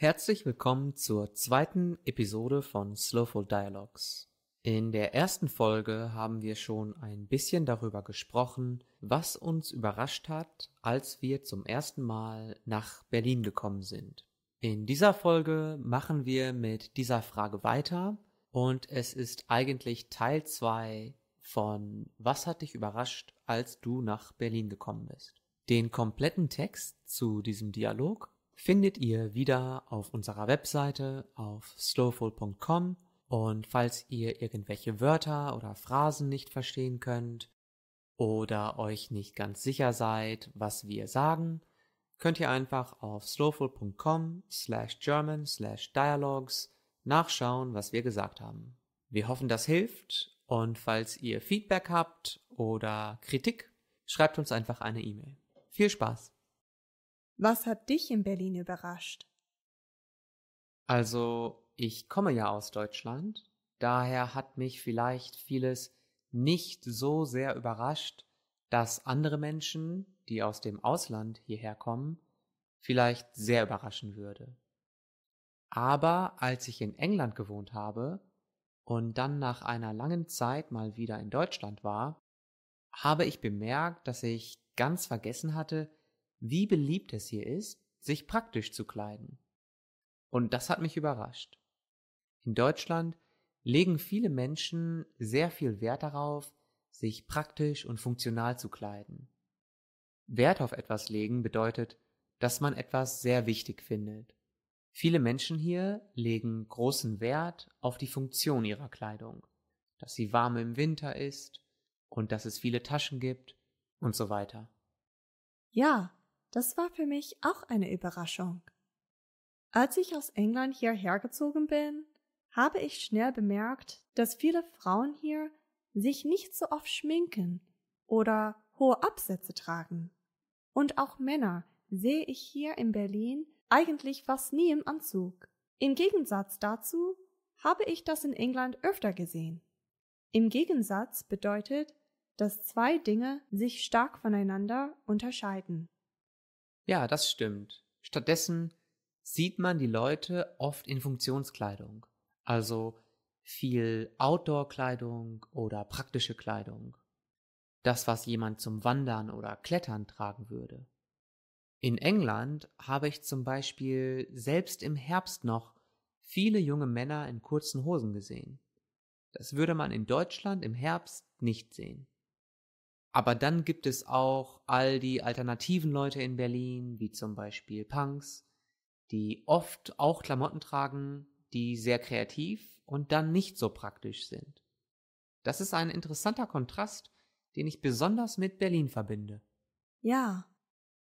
Herzlich willkommen zur zweiten Episode von Slowful Dialogues. In der ersten Folge haben wir schon ein bisschen darüber gesprochen, was uns überrascht hat, als wir zum ersten Mal nach Berlin gekommen sind. In dieser Folge machen wir mit dieser Frage weiter und es ist eigentlich Teil 2 von Was hat dich überrascht, als du nach Berlin gekommen bist. Den kompletten Text zu diesem Dialog findet ihr wieder auf unserer Webseite auf slowful.com und falls ihr irgendwelche Wörter oder Phrasen nicht verstehen könnt oder euch nicht ganz sicher seid, was wir sagen, könnt ihr einfach auf slowful.com slash German slash Dialogues nachschauen, was wir gesagt haben. Wir hoffen, das hilft und falls ihr Feedback habt oder Kritik, schreibt uns einfach eine E-Mail. Viel Spaß! Was hat dich in Berlin überrascht? Also, ich komme ja aus Deutschland, daher hat mich vielleicht vieles nicht so sehr überrascht, dass andere Menschen, die aus dem Ausland hierher kommen, vielleicht sehr überraschen würde. Aber als ich in England gewohnt habe und dann nach einer langen Zeit mal wieder in Deutschland war, habe ich bemerkt, dass ich ganz vergessen hatte, wie beliebt es hier ist, sich praktisch zu kleiden. Und das hat mich überrascht. In Deutschland legen viele Menschen sehr viel Wert darauf, sich praktisch und funktional zu kleiden. Wert auf etwas legen bedeutet, dass man etwas sehr wichtig findet. Viele Menschen hier legen großen Wert auf die Funktion ihrer Kleidung, dass sie warm im Winter ist und dass es viele Taschen gibt und so weiter. Ja, das war für mich auch eine Überraschung. Als ich aus England hierher gezogen bin, habe ich schnell bemerkt, dass viele Frauen hier sich nicht so oft schminken oder hohe Absätze tragen. Und auch Männer sehe ich hier in Berlin eigentlich fast nie im Anzug. Im Gegensatz dazu habe ich das in England öfter gesehen. Im Gegensatz bedeutet, dass zwei Dinge sich stark voneinander unterscheiden. Ja, das stimmt. Stattdessen sieht man die Leute oft in Funktionskleidung, also viel Outdoor-Kleidung oder praktische Kleidung. Das, was jemand zum Wandern oder Klettern tragen würde. In England habe ich zum Beispiel selbst im Herbst noch viele junge Männer in kurzen Hosen gesehen. Das würde man in Deutschland im Herbst nicht sehen. Aber dann gibt es auch all die alternativen Leute in Berlin, wie zum Beispiel Punks, die oft auch Klamotten tragen, die sehr kreativ und dann nicht so praktisch sind. Das ist ein interessanter Kontrast, den ich besonders mit Berlin verbinde. Ja,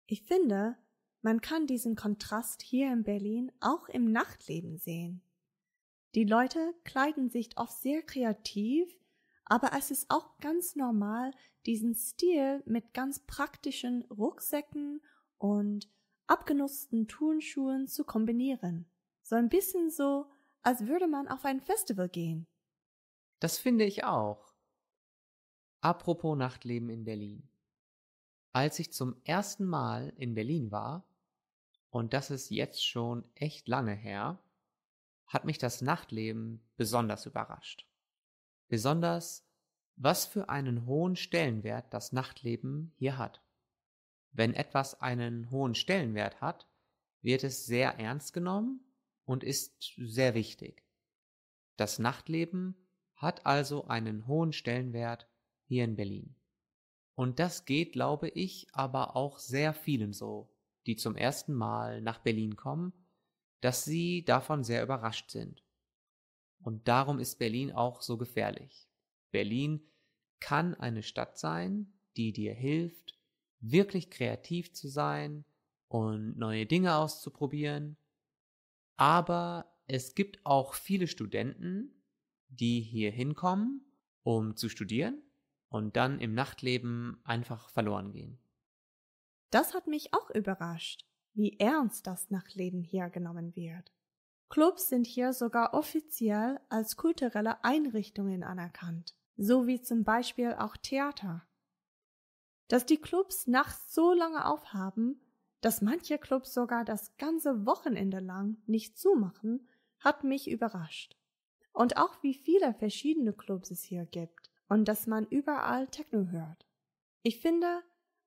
ich finde, man kann diesen Kontrast hier in Berlin auch im Nachtleben sehen. Die Leute kleiden sich oft sehr kreativ aber es ist auch ganz normal, diesen Stil mit ganz praktischen Rucksäcken und abgenutzten Turnschuhen zu kombinieren. So ein bisschen so, als würde man auf ein Festival gehen. Das finde ich auch. Apropos Nachtleben in Berlin. Als ich zum ersten Mal in Berlin war, und das ist jetzt schon echt lange her, hat mich das Nachtleben besonders überrascht besonders was für einen hohen Stellenwert das Nachtleben hier hat. Wenn etwas einen hohen Stellenwert hat, wird es sehr ernst genommen und ist sehr wichtig. Das Nachtleben hat also einen hohen Stellenwert hier in Berlin. Und das geht, glaube ich, aber auch sehr vielen so, die zum ersten Mal nach Berlin kommen, dass sie davon sehr überrascht sind. Und darum ist Berlin auch so gefährlich. Berlin kann eine Stadt sein, die dir hilft, wirklich kreativ zu sein und neue Dinge auszuprobieren. Aber es gibt auch viele Studenten, die hier hinkommen, um zu studieren und dann im Nachtleben einfach verloren gehen. Das hat mich auch überrascht, wie ernst das Nachtleben hier genommen wird. Clubs sind hier sogar offiziell als kulturelle Einrichtungen anerkannt, so wie zum Beispiel auch Theater. Dass die Clubs nachts so lange aufhaben, dass manche Clubs sogar das ganze Wochenende lang nicht zumachen, hat mich überrascht. Und auch wie viele verschiedene Clubs es hier gibt und dass man überall Techno hört. Ich finde,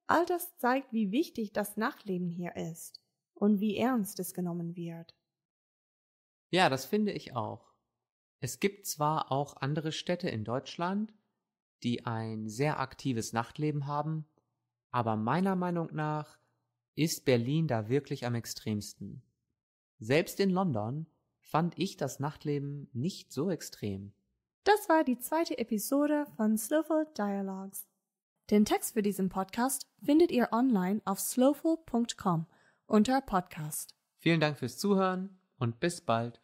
all das zeigt, wie wichtig das Nachleben hier ist und wie ernst es genommen wird. Ja, das finde ich auch. Es gibt zwar auch andere Städte in Deutschland, die ein sehr aktives Nachtleben haben, aber meiner Meinung nach ist Berlin da wirklich am extremsten. Selbst in London fand ich das Nachtleben nicht so extrem. Das war die zweite Episode von Slowful Dialogues. Den Text für diesen Podcast findet ihr online auf slowful.com unter Podcast. Vielen Dank fürs Zuhören und bis bald.